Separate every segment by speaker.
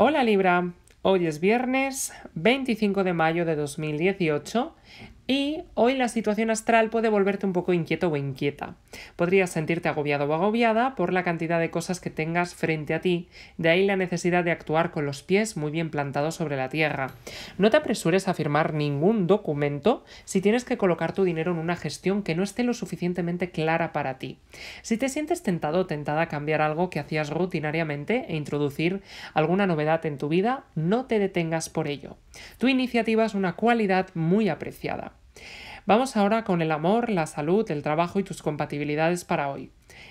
Speaker 1: Hola Libra, hoy es viernes 25 de mayo de 2018 y hoy la situación astral puede volverte un poco inquieto o inquieta. Podrías sentirte agobiado o agobiada por la cantidad de cosas que tengas frente a ti, de ahí la necesidad de actuar con los pies muy bien plantados sobre la tierra. No te apresures a firmar ningún documento si tienes que colocar tu dinero en una gestión que no esté lo suficientemente clara para ti. Si te sientes tentado o tentada a cambiar algo que hacías rutinariamente e introducir alguna novedad en tu vida, no te detengas por ello. Tu iniciativa es una cualidad muy apreciada. Vamos ahora con el amor, la salud, el trabajo y tus compatibilidades para hoy.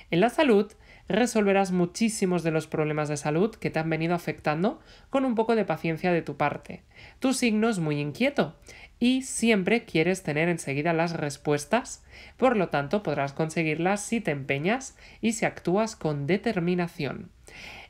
Speaker 1: En la salud, resolverás muchísimos de los problemas de salud que te han venido afectando con un poco de paciencia de tu parte. Tu signo es muy inquieto y siempre quieres tener enseguida las respuestas, por lo tanto podrás conseguirlas si te empeñas y si actúas con determinación.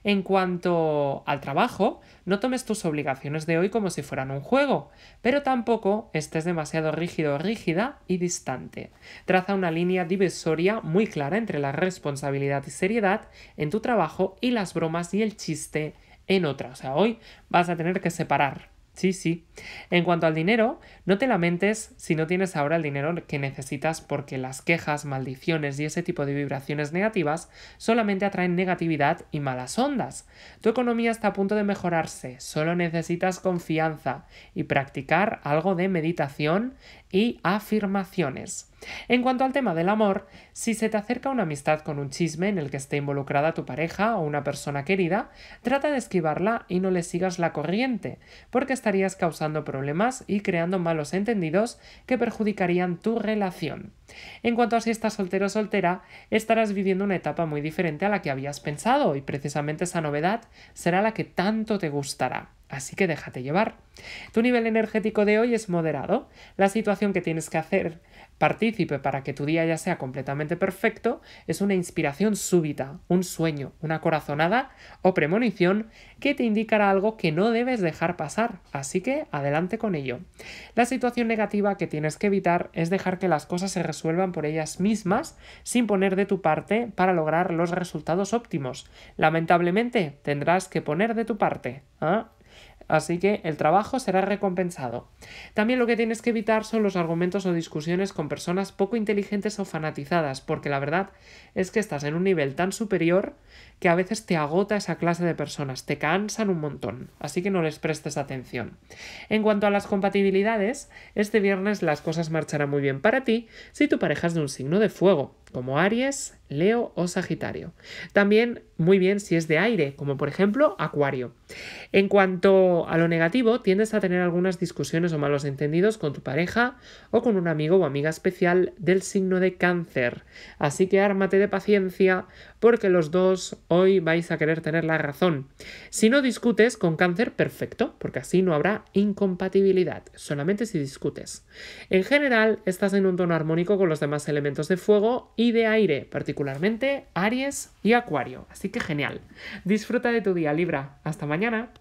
Speaker 1: En cuanto al trabajo, no tomes tus obligaciones de hoy como si fueran un juego, pero tampoco estés demasiado rígido o rígida y distante. Traza una línea divisoria muy clara entre la responsabilidad y seriedad en tu trabajo y las bromas y el chiste en otra. O sea, hoy vas a tener que separar Sí, sí. En cuanto al dinero, no te lamentes si no tienes ahora el dinero que necesitas porque las quejas, maldiciones y ese tipo de vibraciones negativas solamente atraen negatividad y malas ondas. Tu economía está a punto de mejorarse, solo necesitas confianza y practicar algo de meditación y afirmaciones. En cuanto al tema del amor, si se te acerca una amistad con un chisme en el que esté involucrada tu pareja o una persona querida, trata de esquivarla y no le sigas la corriente, porque estarías causando problemas y creando malos entendidos que perjudicarían tu relación. En cuanto a si estás soltero o soltera, estarás viviendo una etapa muy diferente a la que habías pensado y precisamente esa novedad será la que tanto te gustará. Así que déjate llevar. Tu nivel energético de hoy es moderado. La situación que tienes que hacer partícipe para que tu día ya sea completamente perfecto es una inspiración súbita, un sueño, una corazonada o premonición que te indicará algo que no debes dejar pasar. Así que adelante con ello. La situación negativa que tienes que evitar es dejar que las cosas se resuelvan por ellas mismas sin poner de tu parte para lograr los resultados óptimos. Lamentablemente tendrás que poner de tu parte. Ah, Así que el trabajo será recompensado. También lo que tienes que evitar son los argumentos o discusiones con personas poco inteligentes o fanatizadas, porque la verdad es que estás en un nivel tan superior que a veces te agota esa clase de personas, te cansan un montón, así que no les prestes atención. En cuanto a las compatibilidades, este viernes las cosas marcharán muy bien para ti si tu pareja es de un signo de fuego, como Aries, Leo o Sagitario. También muy bien si es de aire, como por ejemplo Acuario. En cuanto a lo negativo, tiendes a tener algunas discusiones o los entendidos con tu pareja o con un amigo o amiga especial del signo de cáncer. Así que ármate de paciencia porque los dos hoy vais a querer tener la razón. Si no discutes con cáncer, perfecto, porque así no habrá incompatibilidad, solamente si discutes. En general, estás en un tono armónico con los demás elementos de fuego y de aire, particularmente Aries y Acuario. Así que genial. Disfruta de tu día, Libra. Hasta mañana.